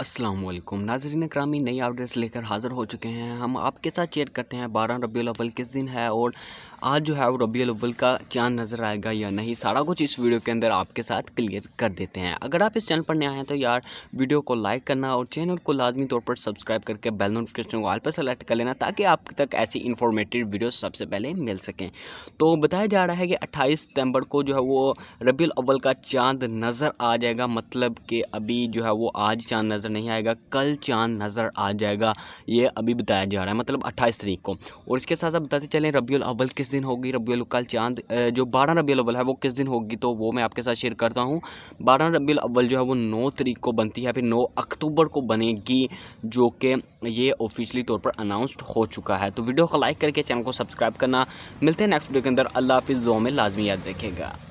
असलम नाजरीन करामी नई अपडेट्स लेकर हाज़िर हो चुके हैं हम आपके साथ शेयर करते हैं बारह रबी अव्वल किस दिन है और आज जो है वो रबी अव्वल का चांद नज़र आएगा या नहीं सारा कुछ इस वीडियो के अंदर आपके साथ क्लियर कर देते हैं अगर आप इस चैनल पर नए हैं तो यार वीडियो को लाइक करना और चैनल को लाजमी तौर पर सब्सक्राइब करके बेल नोटिफिकेशन को ऑल पर सेलेक्ट कर लेना ताकि आप तक ऐसी इन्फॉर्मेटिव वीडियो सबसे पहले मिल सकें तो बताया जा रहा है कि अट्ठाईस सितम्बर को जो है वो रबी अव्वल का चाँद नज़र आ जाएगा मतलब कि अभी जो है वो आज चाँद नज़र नज़र नहीं आएगा कल चांद नज़र आ जाएगा ये अभी बताया जा रहा है मतलब अट्ठाईस तरीक को और इसके साथ साथ बताते चलें रबील अव्वल किस दिन होगी रबील कल चांद जो बारह रबील अव्वल है वो किस दिन होगी तो वो मैं आपके साथ शेयर करता हूँ बारह रबील अव्वल जो है वो नौ तरीक को बनती है फिर नौ अक्टूबर को बनेगी जो कि ये ऑफिशियली तौर पर अनाउंसड हो चुका है तो वीडियो को लाइक करके चैनल को सब्सक्राइब करना मिलते हैं नेक्स्ट वीडियो के अंदर अल्लाह हाफिज़ में लाजमी याद रखेगा